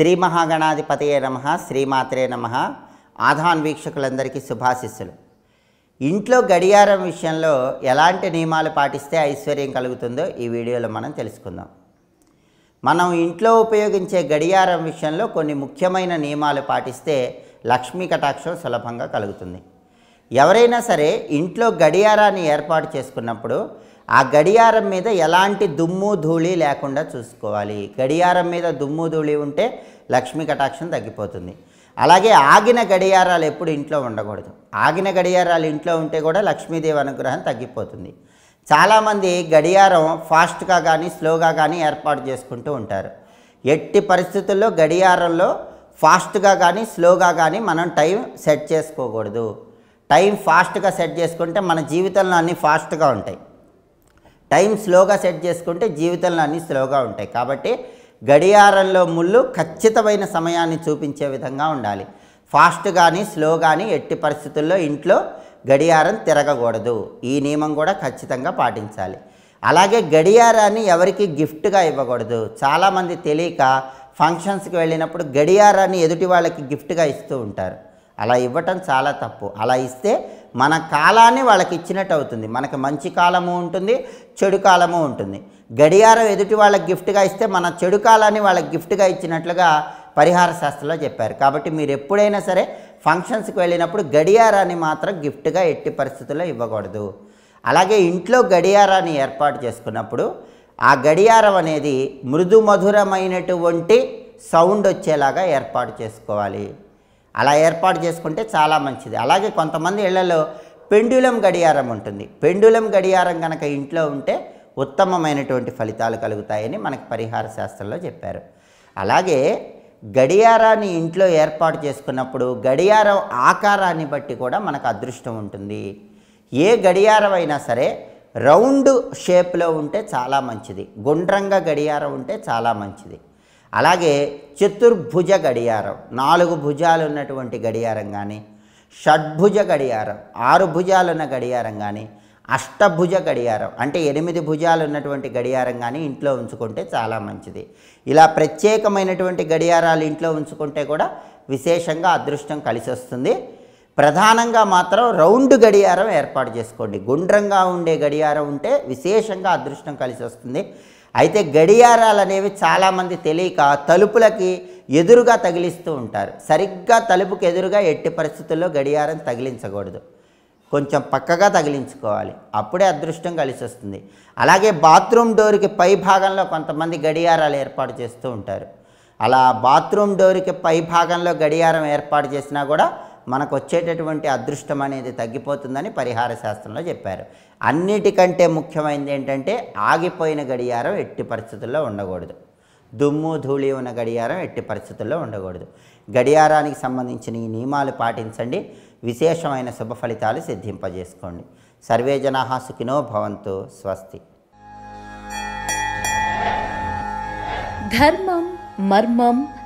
శ్రీ మహాగణాధిపతయే నమ శ్రీమాత్రే నమ ఆధాన్ వీక్షకులందరికీ శుభాశిస్సులు ఇంట్లో గడియారం విషయంలో ఎలాంటి నియమాలు పాటిస్తే ఐశ్వర్యం కలుగుతుందో ఈ వీడియోలో మనం తెలుసుకుందాం మనం ఇంట్లో ఉపయోగించే గడియారం విషయంలో కొన్ని ముఖ్యమైన నియమాలు పాటిస్తే లక్ష్మీ కటాక్షం సులభంగా కలుగుతుంది ఎవరైనా సరే ఇంట్లో గడియారాన్ని ఏర్పాటు చేసుకున్నప్పుడు ఆ గడియారం మీద ఎలాంటి దుమ్ము ధూళి లేకుండా చూసుకోవాలి గడియారం మీద దుమ్ము ధూళి ఉంటే లక్ష్మీ కటాక్షం తగ్గిపోతుంది అలాగే ఆగిన గడియారాలు ఎప్పుడు ఇంట్లో ఉండకూడదు ఆగిన గడియారాలు ఇంట్లో ఉంటే కూడా లక్ష్మీదేవి అనుగ్రహం తగ్గిపోతుంది చాలామంది గడియారం ఫాస్ట్గా కానీ స్లోగా కానీ ఏర్పాటు చేసుకుంటూ ఉంటారు ఎట్టి పరిస్థితుల్లో గడియారంలో ఫాస్ట్గా కానీ స్లోగా కానీ మనం టైం సెట్ చేసుకోకూడదు టైం ఫాస్ట్గా సెట్ చేసుకుంటే మన జీవితంలో అన్నీ ఫాస్ట్గా ఉంటాయి టైం స్లోగా సెట్ చేసుకుంటే జీవితంలో అన్నీ స్లోగా ఉంటాయి కాబట్టి గడియారంలో ముళ్ళు ఖచ్చితమైన సమయాన్ని చూపించే విధంగా ఉండాలి ఫాస్ట్ కానీ స్లో కానీ ఎట్టి పరిస్థితుల్లో ఇంట్లో గడియారం తిరగకూడదు ఈ నియమం కూడా ఖచ్చితంగా పాటించాలి అలాగే గడియారాన్ని ఎవరికి గిఫ్ట్గా ఇవ్వకూడదు చాలామంది తెలియక ఫంక్షన్స్కి వెళ్ళినప్పుడు గడియారాన్ని ఎదుటి వాళ్ళకి గిఫ్ట్గా ఇస్తూ ఉంటారు అలా ఇవ్వటం చాలా తప్పు అలా ఇస్తే మన కాలాన్ని వాళ్ళకి ఇచ్చినట్టు అవుతుంది మనకి మంచి కాలము ఉంటుంది చెడు కాలము ఉంటుంది గడియారం ఎదుటి వాళ్ళకి గిఫ్ట్గా ఇస్తే మన చెడు కాలాన్ని వాళ్ళకి గిఫ్ట్గా ఇచ్చినట్లుగా పరిహార శాస్త్రంలో చెప్పారు కాబట్టి మీరు ఎప్పుడైనా సరే ఫంక్షన్స్కి వెళ్ళినప్పుడు గడియారాన్ని మాత్రం గిఫ్ట్గా ఎట్టి పరిస్థితుల్లో ఇవ్వకూడదు అలాగే ఇంట్లో గడియారాన్ని ఏర్పాటు చేసుకున్నప్పుడు ఆ గడియారం అనేది మృదు మధురమైనటువంటి సౌండ్ వచ్చేలాగా ఏర్పాటు చేసుకోవాలి అలా ఏర్పాటు చేసుకుంటే చాలా మంచిది అలాగే కొంతమంది ఇళ్లలో పెండ్యులం గడియారం ఉంటుంది పెండ్యులం గడియారం కనుక ఇంట్లో ఉంటే ఉత్తమమైనటువంటి ఫలితాలు కలుగుతాయని మనకు పరిహార శాస్త్రంలో చెప్పారు అలాగే గడియారాన్ని ఇంట్లో ఏర్పాటు చేసుకున్నప్పుడు గడియారం ఆకారాన్ని బట్టి కూడా మనకు అదృష్టం ఉంటుంది ఏ గడియారం అయినా సరే రౌండ్ షేప్లో ఉంటే చాలా మంచిది గుండ్రంగా గడియారం ఉంటే చాలా మంచిది అలాగే చతుర్భుజ గడియారం నాలుగు భుజాలు ఉన్నటువంటి గడియారం కానీ షడ్భుజ గడియారం ఆరు భుజాలు ఉన్న గడియారం కానీ అష్టభుజ గడియారం అంటే ఎనిమిది భుజాలు ఉన్నటువంటి గడియారం కానీ ఇంట్లో ఉంచుకుంటే చాలా మంచిది ఇలా ప్రత్యేకమైనటువంటి గడియారాలు ఇంట్లో ఉంచుకుంటే కూడా విశేషంగా అదృష్టం కలిసి వస్తుంది ప్రధానంగా మాత్రం రౌండ్ గడియారం ఏర్పాటు చేసుకోండి గుండ్రంగా ఉండే గడియారం ఉంటే విశేషంగా అదృష్టం కలిసి వస్తుంది అయితే గడియారాలు అనేవి చాలామంది తెలియక తలుపులకి ఎదురుగా తగిలిస్తూ ఉంటారు సరిగ్గా తలుపుకి ఎదురుగా ఎట్టి పరిస్థితుల్లో గడియారం తగిలించకూడదు కొంచెం పక్కగా తగిలించుకోవాలి అప్పుడే అదృష్టం కలిసి వస్తుంది అలాగే బాత్రూమ్ డోర్కి పై భాగంలో కొంతమంది గడియారాలు ఏర్పాటు చేస్తూ ఉంటారు అలా బాత్రూమ్ డోర్కి పై భాగంలో గడియారం ఏర్పాటు చేసినా కూడా మనకు వచ్చేటటువంటి అదృష్టం అనేది తగ్గిపోతుందని పరిహార శాస్త్రంలో చెప్పారు అన్నిటికంటే ముఖ్యమైనది ఏంటంటే ఆగిపోయిన గడియారం ఎట్టి పరిస్థితుల్లో ఉండకూడదు దుమ్ము ధూళి ఉన్న గడియారం ఎట్టి పరిస్థితుల్లో ఉండకూడదు గడియారానికి సంబంధించిన ఈ నియమాలు పాటించండి విశేషమైన శుభ ఫలితాలు సిద్ధింపజేసుకోండి సర్వే జనా సుఖినో భవంతు స్వస్తి ధర్మం మర్మం